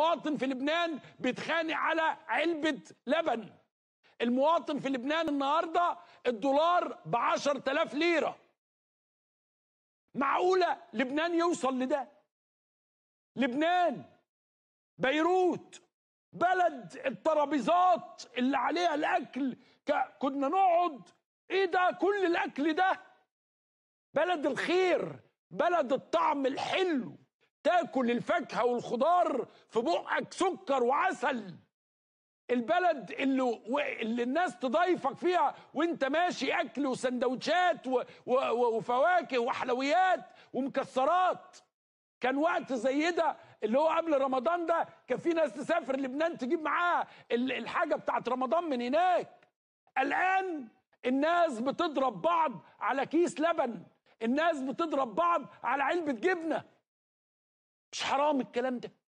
المواطن في لبنان بيتخانق على علبة لبن المواطن في لبنان النهاردة الدولار ب 10000 ليرة معقولة لبنان يوصل لده لبنان بيروت بلد الترابيزات اللي عليها الأكل كنا نقعد إيه ده كل الأكل ده بلد الخير بلد الطعم الحلو تاكل الفاكهه والخضار في بقك سكر وعسل البلد اللي, اللي الناس تضيفك فيها وانت ماشي اكل وسندوتشات و... و... وفواكه وحلويات ومكسرات كان وقت زي ده اللي هو قبل رمضان ده كان في ناس تسافر لبنان تجيب معاها الحاجه بتاعت رمضان من هناك الان الناس بتضرب بعض على كيس لبن الناس بتضرب بعض على علبه جبنه مش حرام الكلام ده